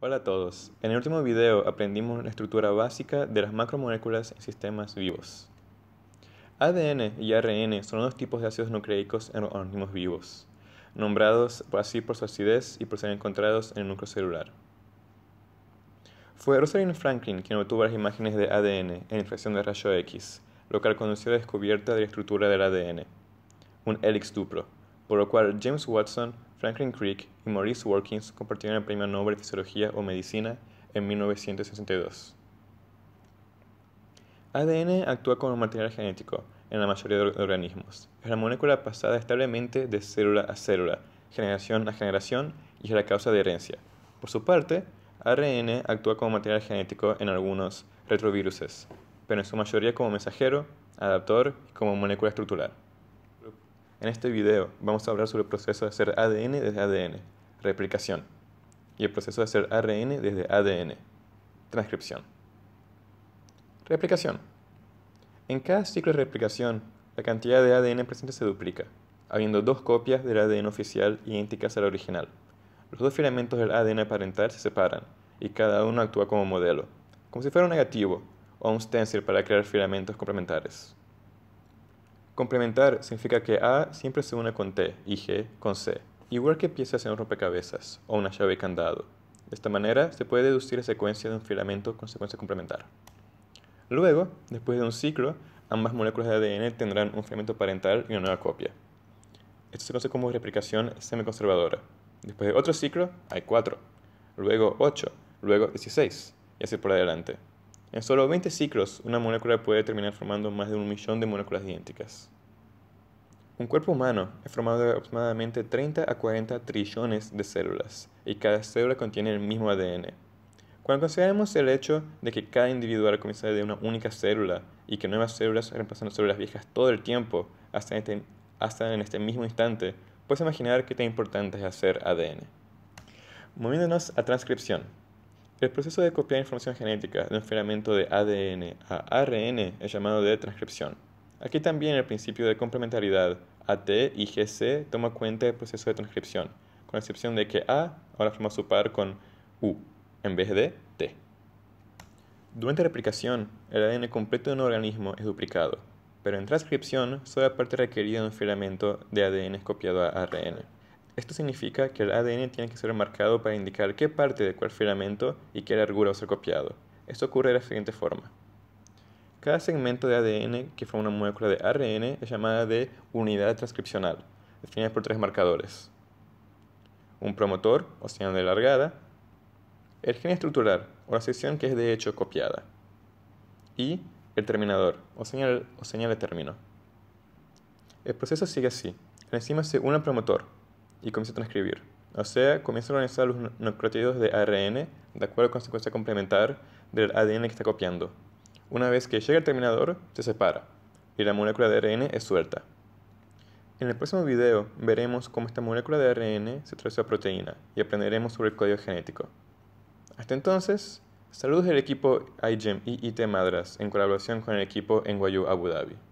Hola a todos. En el último video aprendimos la estructura básica de las macromoléculas en sistemas vivos. ADN y ARN son dos tipos de ácidos nucleicos en organismos vivos, nombrados así por su acidez y por ser encontrados en el núcleo celular. Fue Rosalind Franklin quien obtuvo las imágenes de ADN en infección de rayo X, lo cual condució a la descubierta de la estructura del ADN, un helix duplo, por lo cual James Watson Franklin Crick y Maurice Workings compartieron el premio Nobel de Fisiología o Medicina en 1962. ADN actúa como material genético en la mayoría de organismos. Es la molécula pasada establemente de célula a célula, generación a generación y es la causa de herencia. Por su parte, ARN actúa como material genético en algunos retroviruses, pero en su mayoría como mensajero, adaptador y como molécula estructural. En este video vamos a hablar sobre el proceso de hacer ADN desde ADN, replicación, y el proceso de hacer ARN desde ADN, transcripción. Replicación. En cada ciclo de replicación, la cantidad de ADN presente se duplica, habiendo dos copias del ADN oficial idénticas la original. Los dos filamentos del ADN parental se separan y cada uno actúa como modelo, como si fuera un negativo o un stencil para crear filamentos complementares. Complementar significa que A siempre se une con T y G con C, igual que piezas en un rompecabezas o una llave candado. De esta manera se puede deducir la secuencia de un filamento con secuencia complementar. Luego, después de un ciclo, ambas moléculas de ADN tendrán un filamento parental y una nueva copia. Esto se conoce como replicación semiconservadora. Después de otro ciclo, hay 4, luego 8, luego 16, y así por adelante. En solo 20 ciclos, una molécula puede terminar formando más de un millón de moléculas idénticas. Un cuerpo humano es formado de aproximadamente 30 a 40 trillones de células, y cada célula contiene el mismo ADN. Cuando consideramos el hecho de que cada individuo comienza de una única célula y que nuevas células reemplazan células viejas todo el tiempo, hasta en, este, hasta en este mismo instante, puedes imaginar qué tan importante es hacer ADN. Moviéndonos a transcripción. El proceso de copiar información genética de un filamento de ADN a ARN es llamado de transcripción. Aquí también el principio de complementariedad AT y GC toma cuenta del proceso de transcripción, con la excepción de que A ahora forma su par con U en vez de T. Durante la replicación, el ADN completo de un organismo es duplicado, pero en transcripción solo la parte requerida de un filamento de ADN es copiado a ARN. Esto significa que el ADN tiene que ser marcado para indicar qué parte de cuál filamento y qué largura va a ser copiado. Esto ocurre de la siguiente forma. Cada segmento de ADN que forma una molécula de ARN es llamada de unidad transcripcional, definida por tres marcadores. Un promotor, o señal de largada, el gen estructural, o la sección que es de hecho copiada, y el terminador, o señal, o señal de término. El proceso sigue así. La se une al promotor, y comienza a transcribir. O sea, comienza a organizar los nucleótidos de ARN de acuerdo con la secuencia complementar del ADN que está copiando. Una vez que llega al terminador, se separa y la molécula de ARN es suelta. En el próximo video veremos cómo esta molécula de ARN se traduce a proteína y aprenderemos sobre el código genético. Hasta entonces, saludos del equipo iGEM y Madras en colaboración con el equipo en Abu Dhabi.